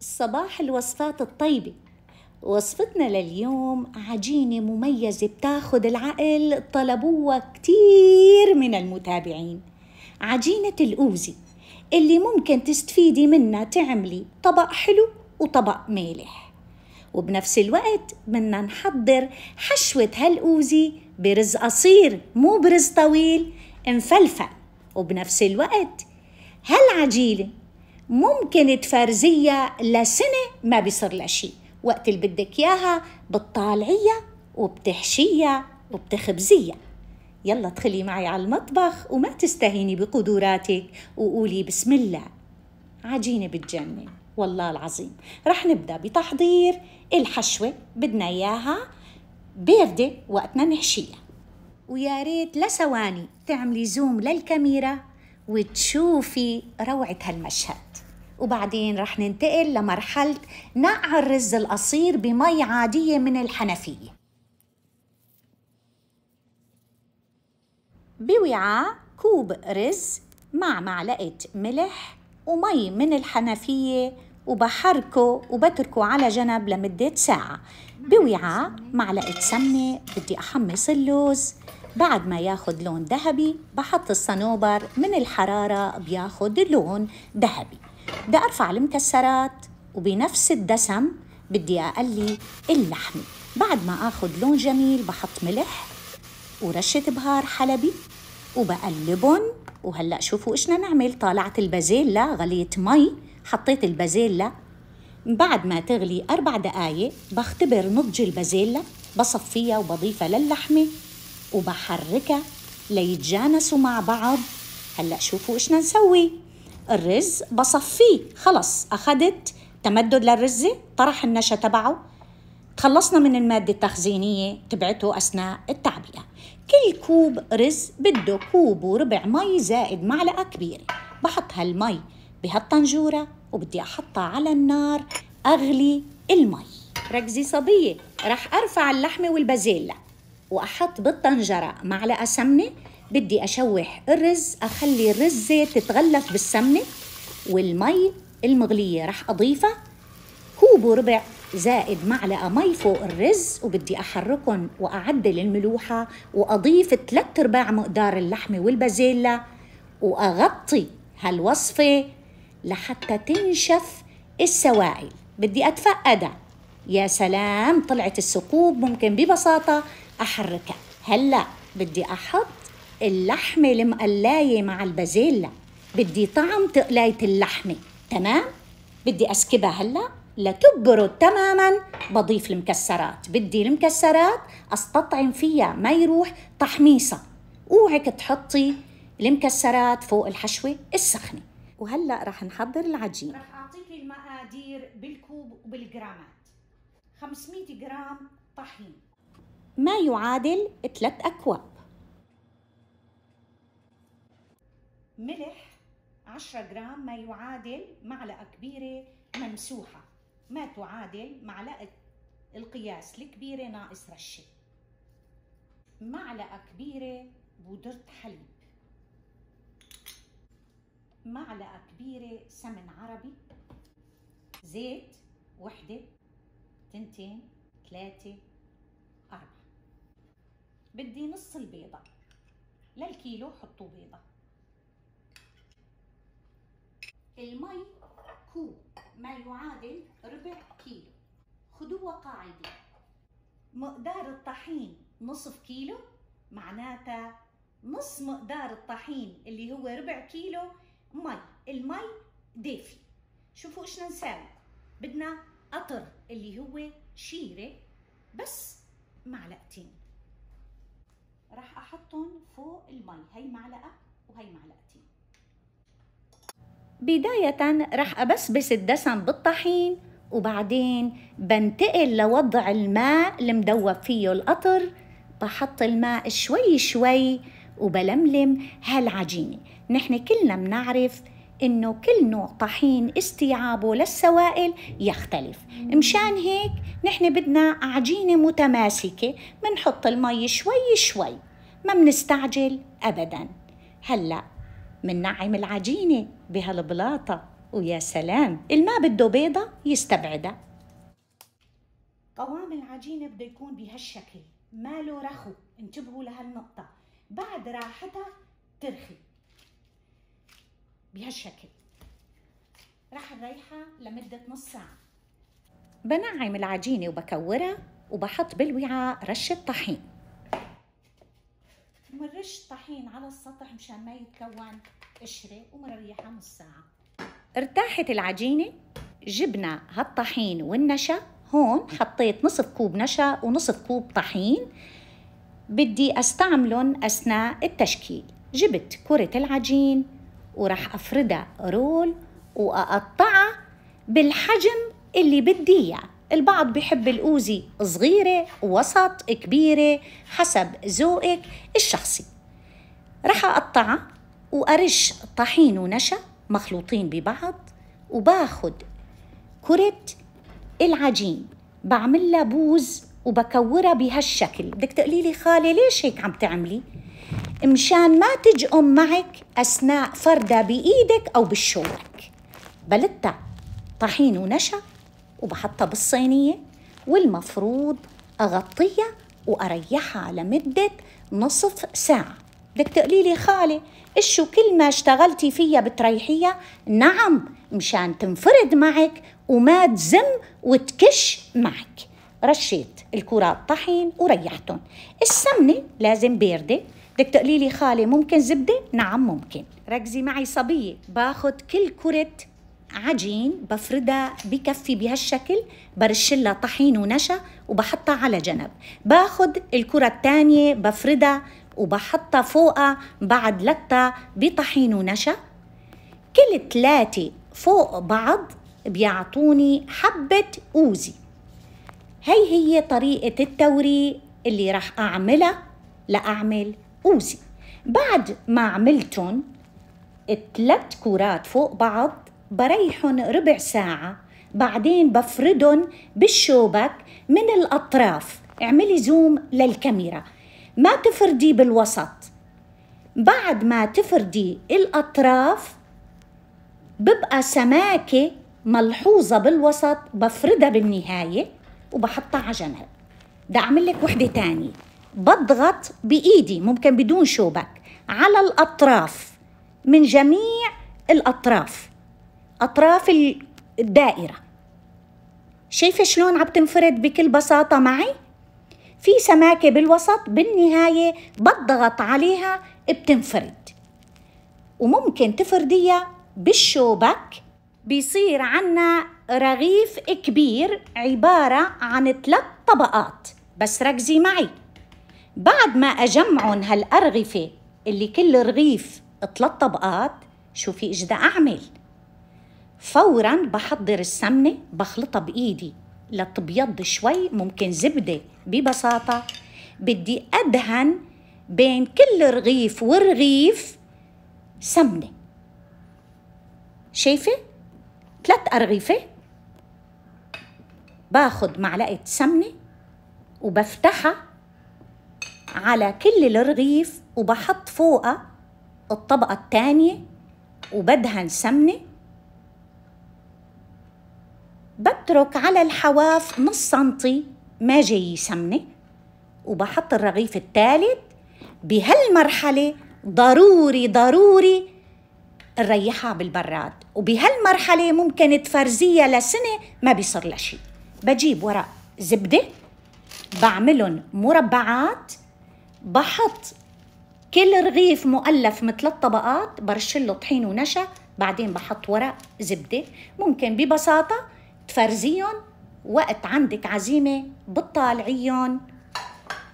صباح الوصفات الطيبة وصفتنا لليوم عجينة مميزة بتاخد العقل طلبوها كتير من المتابعين عجينة الأوزي اللي ممكن تستفيدي منها تعملي طبق حلو وطبق مالح وبنفس الوقت بدنا نحضر حشوة هالأوزي برز قصير مو برز طويل مفلفل وبنفس الوقت هالعجينة ممكن تفرزيها لسنة ما بيصير لها شيء وقت اللي بدك إياها بتطالعيها وبتحشيها وبتخبزيها يلا ادخلي معي على المطبخ وما تستهيني بقدراتك وقولي بسم الله عجينة بتجنن والله العظيم رح نبدأ بتحضير الحشوة بدنا إياها باردة وقت ما نحشيها ويا ريت لثواني تعملي زوم للكاميرا وتشوفي روعة هالمشهد وبعدين رح ننتقل لمرحلة نقع الرز القصير بمي عادية من الحنفية بوعاء كوب رز مع معلقة ملح ومي من الحنفية وبحركه وبتركه على جنب لمدة ساعة بوعاء معلقة سمنة بدي أحمص اللوز بعد ما ياخد لون ذهبي بحط الصنوبر من الحرارة بياخد لون ذهبي بدي أرفع المكسرات وبنفس الدسم بدي أقلي اللحمة بعد ما اخذ لون جميل بحط ملح ورشة بهار حلبي وبقلبهم وهلأ شوفوا ايش نعمل طالعت البازيلا غليت مي حطيت البازيلا بعد ما تغلي أربع دقايق بختبر نضج البازيلا بصفيها وبضيفها للحمة وبحركها ليتجانسوا مع بعض هلأ شوفوا ايش نسوي الرز بصفيه خلص أخذت تمدد للرزة طرح النشا تبعه تخلصنا من المادة التخزينية تبعته أثناء التعبئة كل كوب رز بده كوب وربع مي زائد معلقة كبيرة بحط هالمي بهالطنجورة وبدي أحطها على النار أغلي المي ركزي صبية رح أرفع اللحمة والبازيلا وأحط بالطنجرة معلقة سمنة بدي أشوح الرز أخلي الرزة تتغلف بالسمنة والمي المغلية رح أضيفها كوب وربع زائد معلقة مي فوق الرز وبدي أحركهم وأعدل الملوحة وأضيف ثلاث أرباع مقدار اللحمة والبازيلا وأغطي هالوصفة لحتى تنشف السوائل بدي أتفقدها يا سلام طلعت الثقوب ممكن ببساطة أحركها هلأ بدي أحط اللحمة المقلاية مع البازيلا بدي طعم تقلاية اللحمة تمام؟ بدي أسكبها هلأ لتبرد تماما بضيف المكسرات بدي المكسرات أستطعم فيها ما يروح تحميصة اوعك تحطي المكسرات فوق الحشوة السخنة وهلأ رح نحضر العجين رح أعطيك المقادير بالكوب وبالجرامات 500 جرام طحين ما يعادل 3 أكواب ملح 10 جرام ما يعادل معلقة كبيرة ممسوحة ما تعادل معلقة القياس الكبيرة ناقص رشة معلقة كبيرة بودرة حليب معلقة كبيرة سمن عربي زيت وحدة تنتين ثلاثة أربعة بدي نص البيضة للكيلو حطوا بيضة المي كوب ما يعادل ربع كيلو خدوها قاعدة مقدار الطحين نصف كيلو معناتها نص مقدار الطحين اللي هو ربع كيلو مي المي دافي شوفوا ايش نساوي بدنا قطر اللي هو شيرة بس معلقتين راح احطهم فوق المي هي معلقة وهي معلقتين بداية رح أبسبس الدسم بالطحين وبعدين بنتقل لوضع الماء المدوب فيه القطر بحط الماء شوي شوي وبلملم هالعجينة نحن كلنا منعرف انه كل نوع طحين استيعابه للسوائل يختلف مشان هيك نحن بدنا عجينة متماسكة بنحط المي شوي شوي ما بنستعجل ابدا هلأ منعم العجينة بهالبلاطة ويا سلام الما بده بيضة يستبعدها قوام العجينة بده يكون بهالشكل ما له رخو انتبهوا لهالنقطة بعد راحتها ترخي بهالشكل راح نريحها لمدة نص ساعة بنعم العجينة وبكورها وبحط بالوعاء رشة طحين ومنرش الطحين على السطح مشان ما يتكون قشره ومنريحها نص ساعه ارتاحت العجينه جبنا هالطحين والنشا هون حطيت نصف كوب نشا ونصف كوب طحين بدي استعملهم اثناء التشكيل جبت كرة العجين وراح افردها رول واقطعها بالحجم اللي بدي اياه البعض بيحب الأوزي صغيرة وسط كبيرة حسب ذوقك الشخصي رح أقطعها وأرش طحين ونشا مخلوطين ببعض وباخد كرة العجين بعملها بوز وبكورها بهالشكل بدك تقولي لي خالي ليش هيك عم تعملي مشان ما تجأم معك أثناء فردة بإيدك أو بالشورك بلتها طحين ونشا وبحطها بالصينية والمفروض أغطيها وأريحها لمده نصف ساعة بدك تقولي لي خالي إشو كل ما اشتغلتي فيها بتريحيها نعم مشان تنفرد معك وما تزم وتكش معك رشيت الكرات طحين وريحتهم السمنة لازم باردة بدك تقولي لي خالي ممكن زبدة؟ نعم ممكن ركزي معي صبية باخد كل كرة عجين بفردها بكفي بهالشكل برشلها طحين ونشا وبحطها على جنب باخد الكرة الثانية بفردها وبحطها فوقها بعد لتا بطحين ونشا كل ثلاثة فوق بعض بيعطوني حبة أوزي هي هي طريقة التوريق اللي رح أعملها لأعمل أوزي بعد ما عملتهم الثلاث كرات فوق بعض بريحهم ربع ساعة بعدين بفردهم بالشوبك من الأطراف اعملي زوم للكاميرا ما تفردي بالوسط بعد ما تفردي الأطراف ببقى سماكة ملحوظة بالوسط بفردها بالنهاية وبحطها على جنب بدي أعمل لك وحدة تانية بضغط بإيدي ممكن بدون شوبك على الأطراف من جميع الأطراف أطراف الدائرة شايفة شلون عم تنفرد بكل بساطة معي؟ في سماكة بالوسط بالنهاية بضغط عليها بتنفرد وممكن تفرديها بالشوبك بيصير عنا رغيف كبير عبارة عن ثلاث طبقات بس ركزي معي بعد ما أجمعن هالأرغفة اللي كل رغيف ثلاث طبقات شو في بدي أعمل فورا بحضر السمنة بخلطها بإيدي لتبيض شوي ممكن زبدة ببساطة بدي أدهن بين كل رغيف ورغيف سمنة شايفة؟ ثلاث أرغيفة باخد معلقة سمنة وبفتحها على كل الرغيف وبحط فوقها الطبقة التانية وبدهن سمنة بترك على الحواف نص سنتي ما جاي سمنة وبحط الرغيف الثالث بهالمرحلة ضروري ضروري نريحها بالبراد وبهالمرحلة ممكن تفرزيها لسنة ما بيصير لها شيء بجيب ورق زبدة بعملهم مربعات بحط كل رغيف مؤلف من ثلاث طبقات برشله طحين ونشا بعدين بحط ورق زبدة ممكن ببساطة تفرزيهم وقت عندك عزيمة بتطالعيهم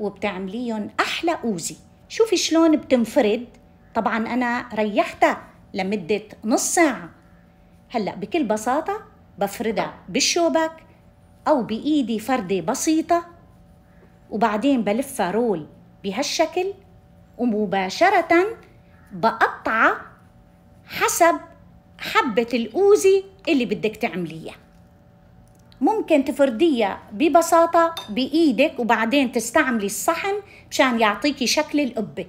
وبتعمليهم أحلى أوزي شوفي شلون بتنفرد طبعا أنا ريحتها لمدة نص ساعة هلأ بكل بساطة بفردها بالشوبك أو بإيدي فردة بسيطة وبعدين بلفها رول بهالشكل ومباشرة بقطعها حسب حبة الأوزي اللي بدك تعمليها ممكن تفرديها ببساطة بإيدك وبعدين تستعملي الصحن مشان يعطيكي شكل القبة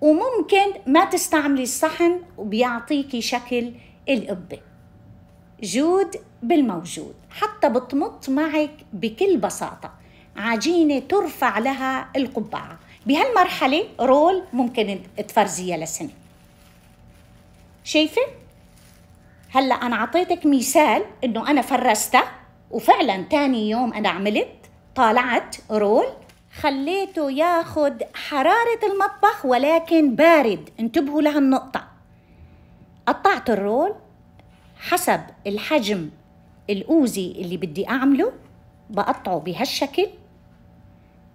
وممكن ما تستعملي الصحن وبيعطيكي شكل القبة جود بالموجود حتى بتمط معك بكل بساطة عجينة ترفع لها القبعة بهالمرحلة رول ممكن تفرزيها لسنة شايفه هلا انا اعطيتك مثال انه انا فرستها وفعلا تاني يوم انا عملت طالعت رول خليته ياخد حرارة المطبخ ولكن بارد انتبهوا لهالنقطة قطعت الرول حسب الحجم الأوزي اللي بدي أعمله بقطعه بهالشكل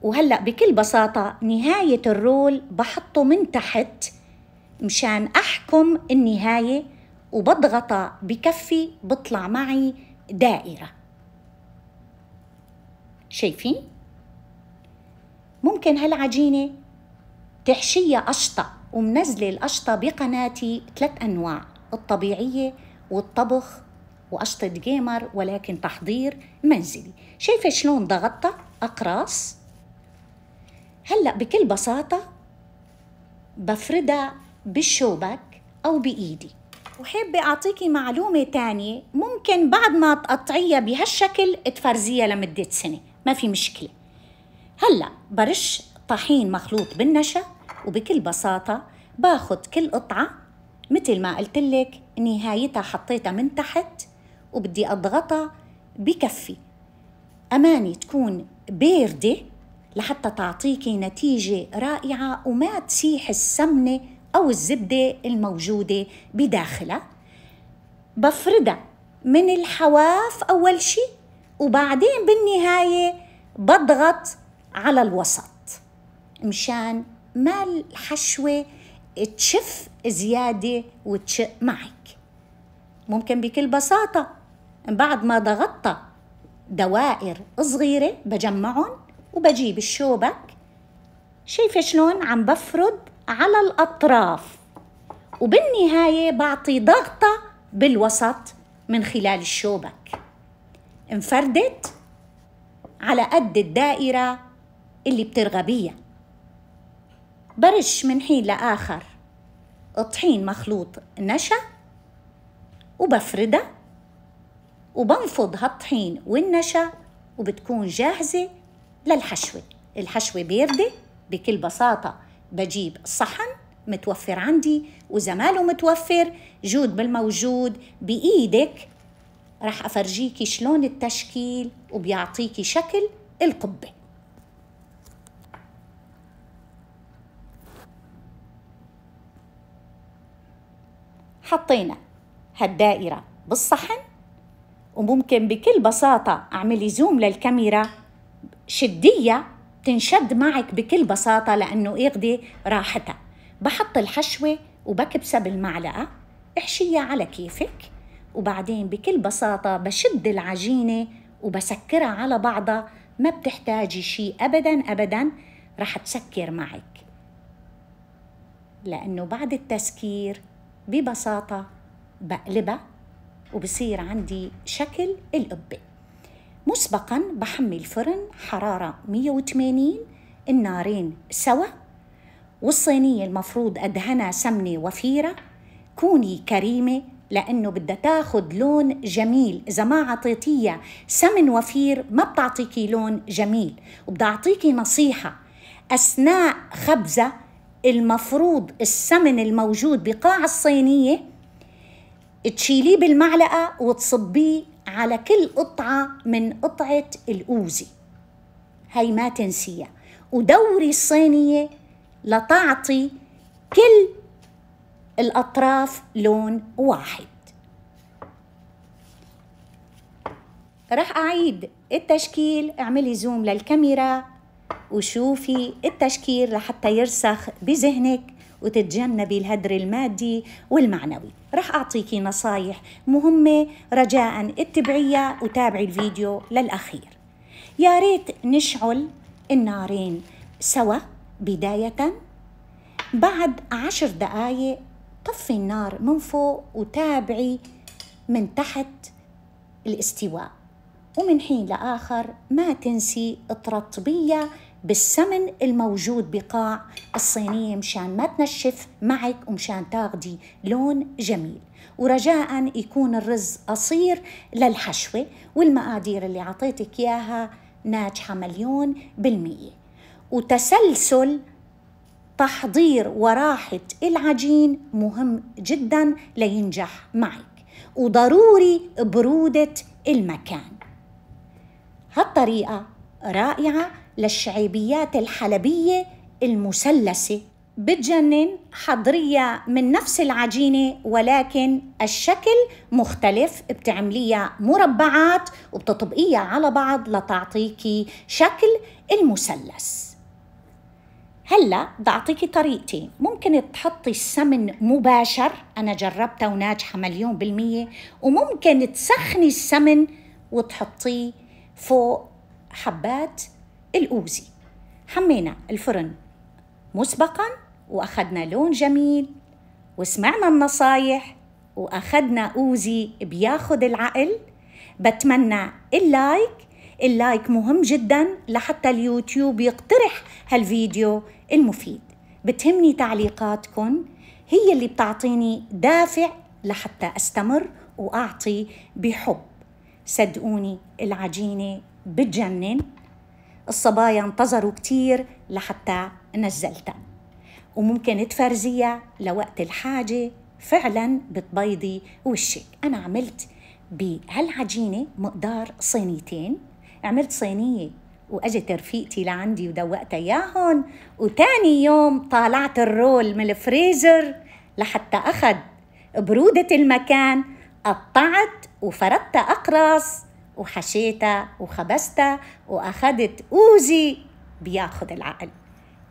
وهلأ بكل بساطة نهاية الرول بحطه من تحت مشان أحكم النهاية وبضغطها بكفي بطلع معي دائرة شايفين؟ ممكن هالعجينة تحشية قشطة ومنزلة القشطة بقناتي ثلاث أنواع الطبيعية والطبخ وقشطة جيمر ولكن تحضير منزلي شايفة شلون ضغطتها أقراص هلأ بكل بساطة بفردها بالشوبك أو بإيدي وحابة أعطيكي معلومة تانية ممكن بعد ما تقطعيها بهالشكل تفرزيها لمدة سنة ما في مشكلة هلأ برش طحين مخلوط بالنشا وبكل بساطة باخد كل قطعة مثل ما قلت لك نهايتها حطيتها من تحت وبدي أضغطها بكفي أماني تكون باردة لحتى تعطيكي نتيجة رائعة وما تسيح السمنة أو الزبدة الموجودة بداخلها بفردها من الحواف أول شي وبعدين بالنهاية بضغط على الوسط مشان ما الحشوة تشف زيادة وتشق معك ممكن بكل بساطة بعد ما ضغطت دوائر صغيرة بجمعهم وبجيب الشوبك شايفة شلون عم بفرد على الأطراف وبالنهاية بعطي ضغطة بالوسط من خلال الشوبك انفردت على قد الدائرة اللي بترغى برش من حين لآخر طحين مخلوط نشا وبفردها وبنفض هالطحين والنشا وبتكون جاهزة للحشوة الحشوة باردة بكل بساطة بجيب صحن متوفر عندي وزماله ماله متوفر جود بالموجود بإيدك رح أفرجيكي شلون التشكيل وبيعطيكي شكل القبة حطينا هالدائرة بالصحن وممكن بكل بساطة أعملي زوم للكاميرا شدية بتنشد معك بكل بساطة لأنه يقضي راحتها بحط الحشوة وبكبسها بالمعلقة احشيها على كيفك وبعدين بكل بساطة بشد العجينة وبسكرها على بعضها ما بتحتاجي شيء أبدا أبدا رح تسكر معك لأنه بعد التسكير ببساطة بقلبها وبصير عندي شكل القبه مسبقا بحمي الفرن حرارة 180 النارين سوا والصينية المفروض أدهنها سمنة وفيرة كوني كريمة لأنه بدها تاخد لون جميل إذا ما عطيتيها سمن وفير ما بتعطيكي لون جميل وبدي أعطيكي نصيحة أثناء خبزة المفروض السمن الموجود بقاع الصينية تشيليه بالمعلقة وتصبيه على كل قطعة من قطعة الأوزي هي ما تنسيها ودوري الصينية لتعطي كل الأطراف لون واحد رح أعيد التشكيل اعملي زوم للكاميرا وشوفي التشكيل لحتى يرسخ بذهنك وتتجنبي الهدر المادي والمعنوي رح أعطيكي نصايح مهمة رجاء اتبعيها وتابعي الفيديو للأخير يا ريت نشعل النارين سوا بداية بعد عشر دقايق طفي النار من فوق وتابعي من تحت الاستواء ومن حين لآخر ما تنسي ترطبيها بالسمن الموجود بقاع الصينية مشان ما تنشف معك ومشان تاخدي لون جميل ورجاء يكون الرز قصير للحشوة والمقادير اللي عطيتك إياها ناجحة مليون بالمية وتسلسل تحضير وراحة العجين مهم جدا لينجح معك وضروري برودة المكان هالطريقة رائعة للشعيبيات الحلبية المثلثة بتجنن حضرية من نفس العجينة ولكن الشكل مختلف بتعمليها مربعات وبتطبقيها على بعض لتعطيكي شكل المثلث هلا بدي اعطيكي طريقتين ممكن تحطي السمن مباشر انا جربتها وناجحه مليون بالميه وممكن تسخني السمن وتحطيه فوق حبات الأوزي حمينا الفرن مسبقا وأخذنا لون جميل وسمعنا النصايح وأخذنا أوزي بياخد العقل بتمنى اللايك اللايك مهم جدا لحتى اليوتيوب يقترح هالفيديو المفيد بتهمني تعليقاتكم هي اللي بتعطيني دافع لحتى أستمر وأعطي بحب صدقوني العجينة بتجنن الصبايا انتظروا كتير لحتى نزلتها وممكن تفرزيها لوقت الحاجة فعلا بتبيضي وشك أنا عملت بهالعجينة مقدار صينيتين عملت صينية واجت رفيقتي لعندي ودوقتها ياهن وتاني يوم طالعت الرول من الفريزر لحتى اخذ برودة المكان قطعت وفردت اقراص وحشيتا وخبستا وأخذت أوزي بياخد العقل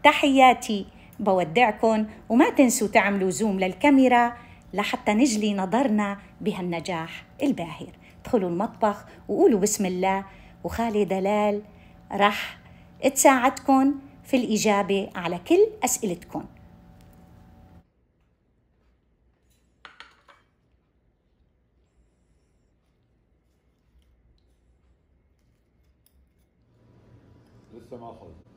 تحياتي بودعكن وما تنسوا تعملوا زوم للكاميرا لحتى نجلي نظرنا بهالنجاح الباهر ادخلوا المطبخ وقولوا بسم الله وخالي دلال رح تساعدكن في الإجابة على كل أسئلتكن 这么好。